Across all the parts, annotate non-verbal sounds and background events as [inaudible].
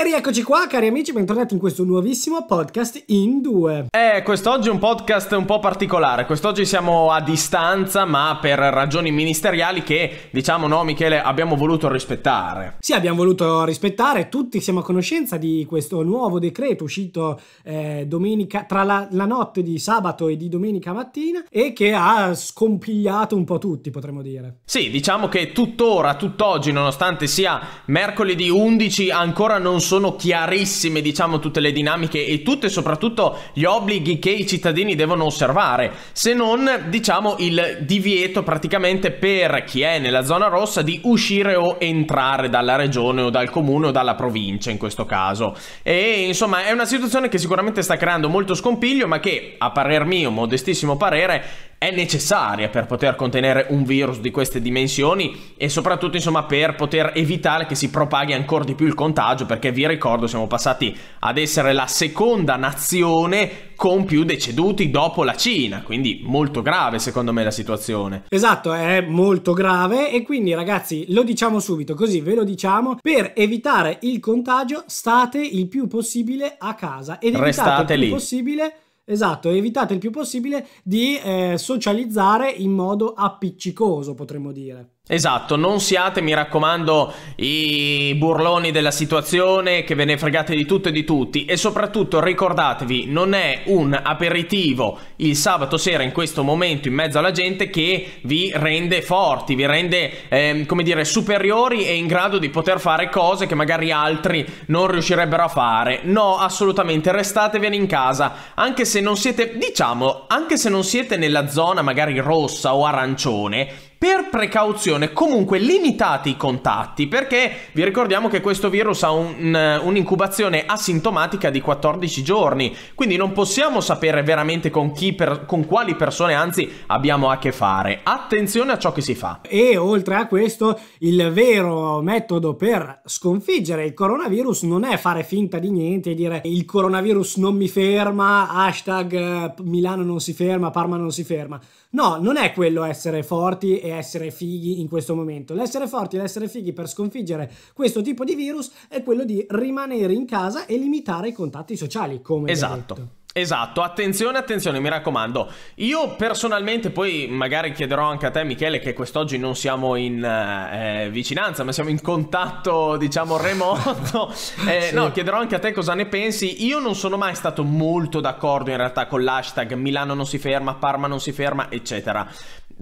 E rieccoci qua, cari amici, bentornati in questo nuovissimo podcast in due. Eh, quest'oggi è un podcast un po' particolare. Quest'oggi siamo a distanza, ma per ragioni ministeriali che, diciamo, no, Michele, abbiamo voluto rispettare. Sì, abbiamo voluto rispettare. Tutti siamo a conoscenza di questo nuovo decreto uscito eh, domenica, tra la, la, notte di sabato e di domenica mattina, e che ha scompigliato un po' tutti, potremmo dire. Sì, diciamo che tuttora, tutt'oggi, nonostante sia mercoledì 11, ancora non sono sono chiarissime, diciamo, tutte le dinamiche e tutte soprattutto gli obblighi che i cittadini devono osservare, se non, diciamo, il divieto praticamente per chi è nella zona rossa di uscire o entrare dalla regione o dal comune o dalla provincia in questo caso. E insomma, è una situazione che sicuramente sta creando molto scompiglio, ma che a parer mio, modestissimo parere, è necessaria per poter contenere un virus di queste dimensioni e soprattutto insomma per poter evitare che si propaghi ancora di più il contagio perché vi ricordo siamo passati ad essere la seconda nazione con più deceduti dopo la Cina, quindi molto grave secondo me la situazione. Esatto, è molto grave e quindi ragazzi lo diciamo subito, così ve lo diciamo, per evitare il contagio state il più possibile a casa ed evitate Restate il più lì. possibile Esatto, evitate il più possibile di eh, socializzare in modo appiccicoso, potremmo dire. Esatto, non siate, mi raccomando, i burloni della situazione che ve ne fregate di tutto e di tutti e soprattutto ricordatevi, non è un aperitivo il sabato sera in questo momento in mezzo alla gente che vi rende forti, vi rende, eh, come dire, superiori e in grado di poter fare cose che magari altri non riuscirebbero a fare. No, assolutamente, restatevene in casa, anche se non siete, diciamo, anche se non siete nella zona magari rossa o arancione, per precauzione comunque limitate i contatti perché vi ricordiamo che questo virus ha eh, un'incubazione asintomatica di 14 giorni, quindi non possiamo sapere veramente con chi, per, con quali persone anzi abbiamo a che fare. Attenzione a ciò che si fa. E oltre a questo, il vero metodo per sconfiggere il coronavirus non è fare finta di niente e dire il coronavirus non mi ferma, hashtag eh, Milano non si ferma, Parma non si ferma. No, non è quello essere forti e essere fighi in questo momento. L'essere forti e l'essere fighi per sconfiggere questo tipo di virus è quello di rimanere in casa e limitare i contatti sociali, come esatto. detto. Esatto, attenzione, attenzione, mi raccomando. Io personalmente, poi magari chiederò anche a te, Michele, che quest'oggi non siamo in eh, eh vicinanza, ma siamo in contatto, diciamo, remoto. [laughs] Eh, sì. No, chiederò anche a te cosa ne pensi. Io non sono mai stato molto d'accordo in realtà con l'hashtag Milano non si ferma, Parma non si ferma, eccetera.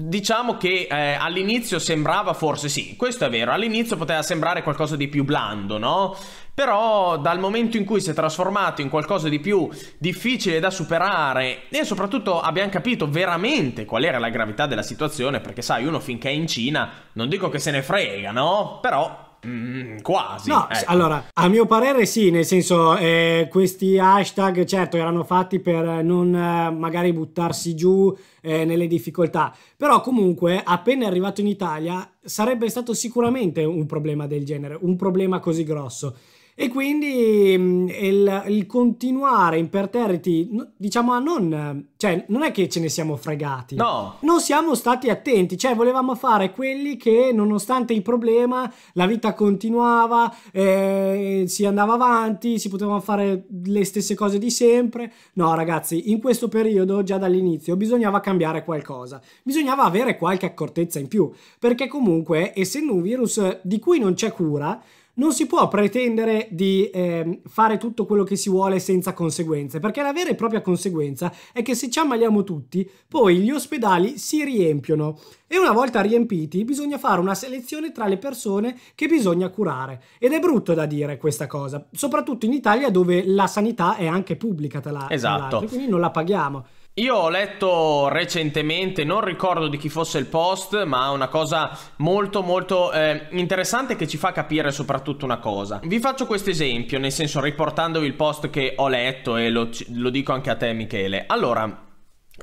Diciamo che eh, all'inizio sembrava forse sì, questo è vero, all'inizio poteva sembrare qualcosa di più blando, no? Però dal momento in cui si è trasformato in qualcosa di più difficile da superare e soprattutto abbiamo capito veramente qual era la gravità della situazione, perché sai, uno finché è in Cina, non dico che se ne frega, no? Però Mm, quasi. No, ecco. allora, a mio parere sì, nel senso eh, questi hashtag certo erano fatti per non eh, magari buttarsi giù eh, nelle difficoltà, però comunque appena arrivato in Italia sarebbe stato sicuramente un problema del genere, un problema così grosso. E quindi mm, il, il continuare imperterriti, diciamo, a non... Cioè, non è che ce ne siamo fregati. No. Non siamo stati attenti, cioè volevamo fare quelli che, nonostante il problema, la vita continuava, eh, si andava avanti, si potevano fare le stesse cose di sempre. No, ragazzi, in questo periodo, già dall'inizio, bisognava cambiare qualcosa. Bisognava avere qualche accortezza in più, perché comunque, essendo un virus di cui non c'è cura, non si può pretendere di eh, fare tutto quello che si vuole senza conseguenze, perché la vera e propria conseguenza è che se ci ammaliamo tutti, poi gli ospedali si riempiono e una volta riempiti bisogna fare una selezione tra le persone che bisogna curare. Ed è brutto da dire questa cosa, soprattutto in Italia dove la sanità è anche pubblica, tra l'altro, esatto. quindi non la paghiamo. Io ho letto recentemente, non ricordo di chi fosse il post, ma una cosa molto molto eh, interessante che ci fa capire soprattutto una cosa. Vi faccio questo esempio, nel senso riportandovi il post che ho letto e lo, lo dico anche a te Michele. Allora,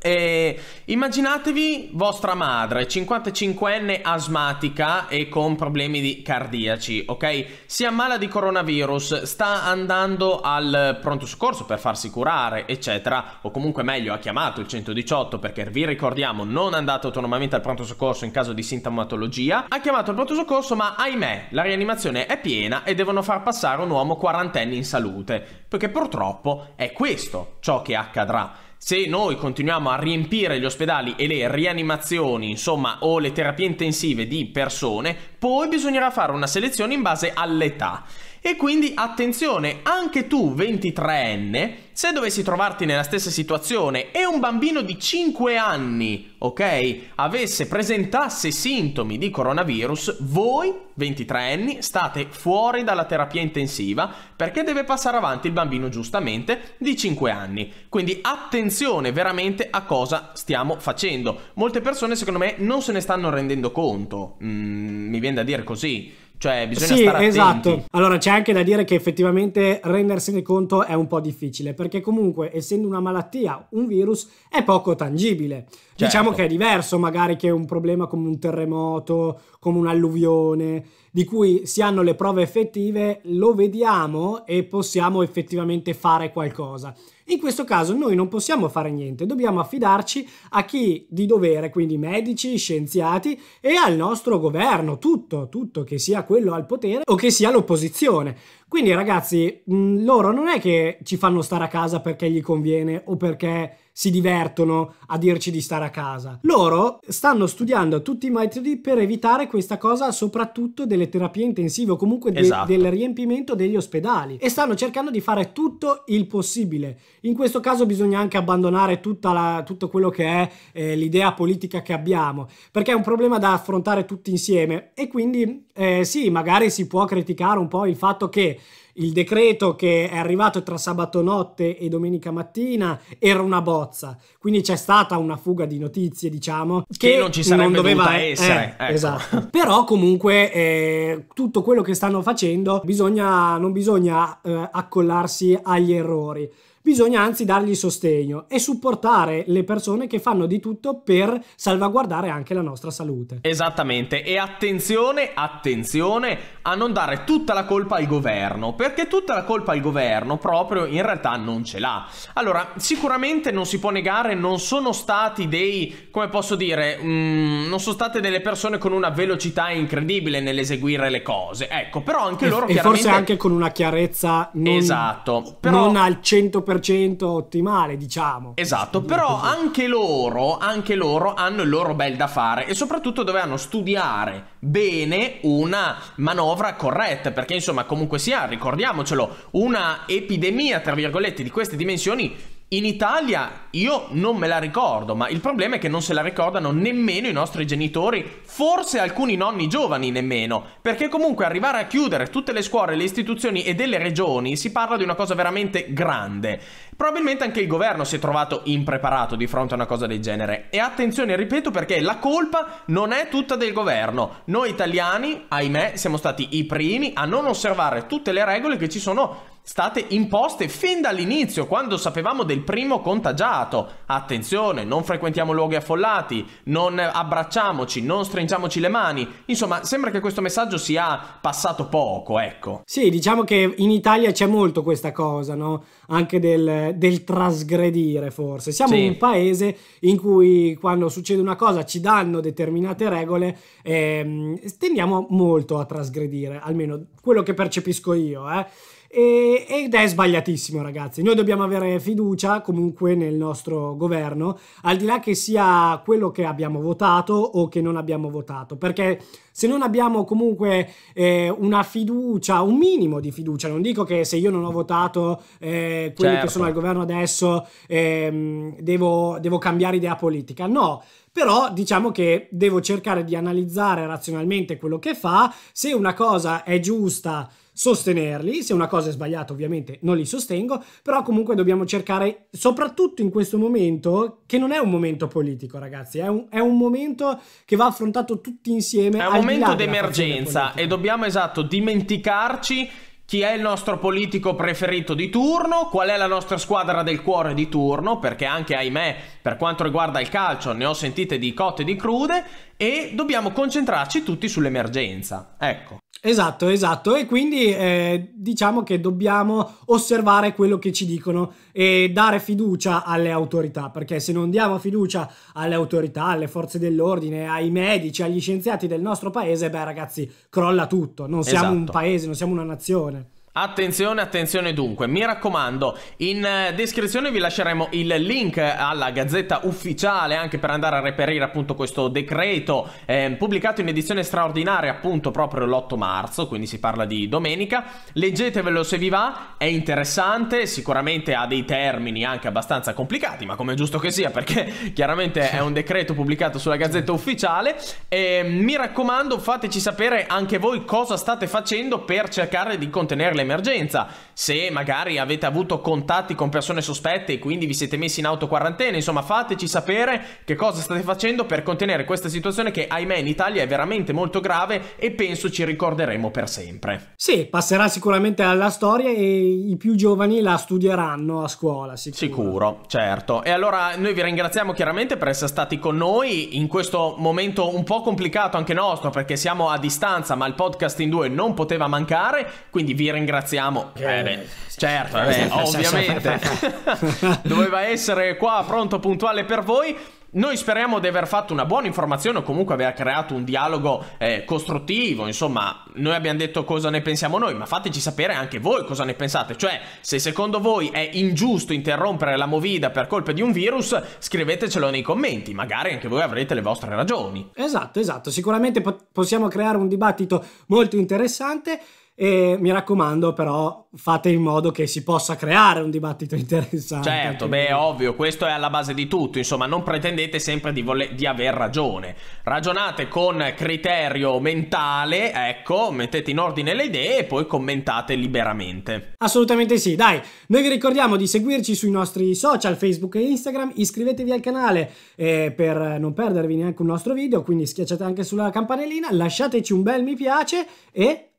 e immaginatevi vostra madre, 55enne asmatica e con problemi cardiaci, ok? Si ammala di coronavirus, sta andando al pronto soccorso per farsi curare, eccetera, o comunque meglio ha chiamato il 118 perché vi ricordiamo non andate autonomamente al pronto soccorso in caso di sintomatologia, ha chiamato il pronto soccorso ma ahimè la rianimazione è piena e devono far passare un uomo quarantenne in salute, perché purtroppo è questo ciò che accadrà se noi continuiamo a riempire gli ospedali e le rianimazioni, insomma, o le terapie intensive di persone, poi bisognerà fare una selezione in base all'età. E quindi attenzione, anche tu 23enne, se dovessi trovarti nella stessa situazione e un bambino di 5 anni, ok, avesse, presentasse sintomi di coronavirus, voi 23enni state fuori dalla terapia intensiva perché deve passare avanti il bambino giustamente di 5 anni. Quindi attenzione veramente a cosa stiamo facendo. Molte persone secondo me non se ne stanno rendendo conto, mm, mi viene da dire così. Cioè, bisogna sì, stare esatto. attenti. Allora, c'è anche da dire che effettivamente rendersene conto è un po' difficile, perché comunque, essendo una malattia, un virus è poco tangibile. Certo. Diciamo che è diverso magari che un problema come un terremoto, come un'alluvione, di cui si hanno le prove effettive, lo vediamo e possiamo effettivamente fare qualcosa. In questo caso noi non possiamo fare niente, dobbiamo affidarci a chi di dovere, quindi medici, scienziati e al nostro governo, tutto, tutto che sia quello al potere o che sia l'opposizione. Quindi ragazzi, mm, loro non è che ci fanno stare a casa perché gli conviene o perché si divertono a dirci di stare a casa. Loro stanno studiando tutti i metodi per evitare questa cosa, soprattutto delle terapie intensive o comunque de- esatto. del riempimento degli ospedali e stanno cercando di fare tutto il possibile. In questo caso bisogna anche abbandonare la, tutto quello che è eh, l'idea politica che abbiamo, perché è un problema da affrontare tutti insieme e quindi eh, sì, magari si può criticare un po' il fatto che il decreto che è arrivato tra sabato notte e domenica mattina era una bozza, quindi c'è stata una fuga di notizie, diciamo, che, che non ci sarebbe non doveva essere. Eh, ecco. Esatto. [laughs] Però comunque eh, tutto quello che stanno facendo bisogna, non bisogna eh, accollarsi agli errori bisogna anzi dargli sostegno e supportare le persone che fanno di tutto per salvaguardare anche la nostra salute. Esattamente, e attenzione, attenzione a non dare tutta la colpa al governo, perché tutta la colpa al governo proprio in realtà non ce l'ha. Allora, sicuramente non si può negare, non sono stati dei, come posso dire, mm, non sono state delle persone con una velocità incredibile nell'eseguire le cose, ecco, però anche loro... E, chiaramente... forse anche con una chiarezza non, esatto, però... non al 100% 100% ottimale, diciamo. Esatto, però anche loro, anche loro hanno il loro bel da fare e soprattutto dovevano studiare bene una manovra corretta, perché insomma comunque sia, ricordiamocelo, una epidemia, tra virgolette, di queste dimensioni in Italia io non me la ricordo, ma il problema è che non se la ricordano nemmeno i nostri genitori, forse alcuni nonni giovani nemmeno, perché comunque arrivare a chiudere tutte le scuole, le istituzioni e delle regioni si parla di una cosa veramente grande. Probabilmente anche il governo si è trovato impreparato di fronte a una cosa del genere. E attenzione, ripeto, perché la colpa non è tutta del governo. Noi italiani, ahimè, siamo stati i primi a non osservare tutte le regole che ci sono state imposte fin dall'inizio, quando sapevamo del primo contagiato. Attenzione, non frequentiamo luoghi affollati, non abbracciamoci, non stringiamoci le mani. Insomma, sembra che questo messaggio sia passato poco, ecco. Sì, diciamo che in Italia c'è molto questa cosa, no? Anche del, del trasgredire, forse. Siamo sì. un paese in cui quando succede una cosa ci danno determinate regole, ehm, tendiamo molto a trasgredire, almeno quello che percepisco io, eh. E, ed è sbagliatissimo ragazzi, noi dobbiamo avere fiducia comunque nel nostro governo, al di là che sia quello che abbiamo votato o che non abbiamo votato, perché se non abbiamo comunque eh, una fiducia, un minimo di fiducia, non dico che se io non ho votato eh, quelli certo. che sono certo. al governo adesso eh, devo, devo cambiare idea politica, no però diciamo che devo cercare di analizzare razionalmente quello che fa, se una cosa è giusta sostenerli, se una cosa è sbagliata ovviamente non li sostengo, però comunque dobbiamo cercare, soprattutto in questo momento, che non è un momento politico ragazzi, è un, è un momento che va affrontato tutti insieme. È un momento d'emergenza e dobbiamo esatto dimenticarci chi è il nostro politico preferito di turno, qual è la nostra squadra del cuore di turno, perché anche ahimè per quanto riguarda il calcio ne ho sentite di cotte e di crude e dobbiamo concentrarci tutti sull'emergenza. Ecco. Esatto, esatto, e quindi eh, diciamo che dobbiamo osservare quello che ci dicono e dare fiducia alle autorità, perché se non diamo fiducia alle autorità, alle forze dell'ordine, ai medici, agli scienziati del nostro paese, beh ragazzi, crolla tutto, non siamo esatto. un paese, non siamo una nazione. Attenzione, attenzione dunque, mi raccomando, in eh, descrizione vi lasceremo il link alla gazzetta ufficiale anche per andare a reperire appunto questo decreto eh, pubblicato in edizione straordinaria appunto proprio l'8 marzo, quindi si parla di domenica, leggetevelo se vi va, è interessante, sicuramente ha dei termini anche abbastanza complicati, ma come è giusto che sia perché [laughs] chiaramente è un decreto pubblicato sulla gazzetta certo. ufficiale e ehm, mi raccomando fateci sapere anche voi cosa state facendo per cercare di contenere le emergenza. Se magari avete avuto contatti con persone sospette e quindi vi siete messi in auto quarantena, insomma fateci sapere che cosa state facendo per contenere questa situazione che ahimè in Italia è veramente molto grave e penso ci ricorderemo per sempre. Sì, passerà sicuramente alla storia e i più giovani la studieranno a scuola, sicuro. Sicuro, certo. E allora noi vi ringraziamo chiaramente per essere stati con noi in questo momento un po' complicato anche nostro perché siamo a distanza, ma il podcast in due non poteva mancare, quindi vi ringraziamo ringraziamo. Eh, beh, certo, beh, ovviamente. [laughs] Doveva essere qua pronto, puntuale per voi. Noi speriamo di aver fatto una buona informazione o comunque aver creato un dialogo eh, costruttivo, insomma, noi abbiamo detto cosa ne pensiamo noi, ma fateci sapere anche voi cosa ne pensate, cioè se secondo voi è ingiusto interrompere la movida per colpa di un virus, scrivetecelo nei commenti, magari anche voi avrete le vostre ragioni. Esatto, esatto, sicuramente po possiamo creare un dibattito molto interessante. E mi raccomando, però, fate in modo che si possa creare un dibattito [laughs] interessante. Certo, quindi. beh, ovvio, questo è alla base di tutto. Insomma, non pretendete sempre di, di aver ragione. Ragionate con criterio mentale, ecco, mettete in ordine le idee e poi commentate liberamente. Assolutamente sì, dai. Noi vi ricordiamo di seguirci sui nostri social, Facebook e Instagram. Iscrivetevi al canale eh, per non perdervi neanche un nostro video, quindi schiacciate anche sulla campanellina, lasciateci un bel mi piace e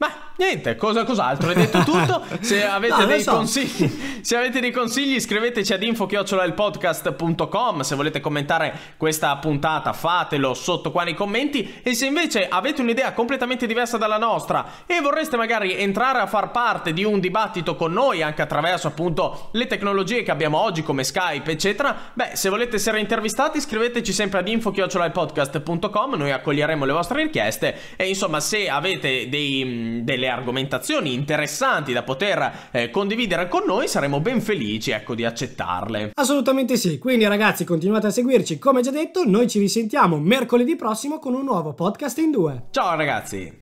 ma niente, cosa, cos'altro? Hai detto tutto? [laughs] Se avete, no, dei so. consigli, se avete dei consigli iscriveteci ad info-podcast.com Se volete commentare questa puntata fatelo sotto qua nei commenti E se invece avete un'idea completamente diversa dalla nostra E vorreste magari entrare a far parte di un dibattito con noi Anche attraverso appunto le tecnologie che abbiamo oggi come Skype eccetera Beh, se volete essere intervistati scriveteci sempre ad info-podcast.com Noi accoglieremo le vostre richieste E insomma se avete dei delle argomentazioni interessanti da poter eh, condividere con noi, saremo ben felici ecco, di accettarle. Assolutamente sì, quindi ragazzi continuate a seguirci, come già detto noi ci risentiamo mercoledì prossimo con un nuovo podcast in due. Ciao ragazzi!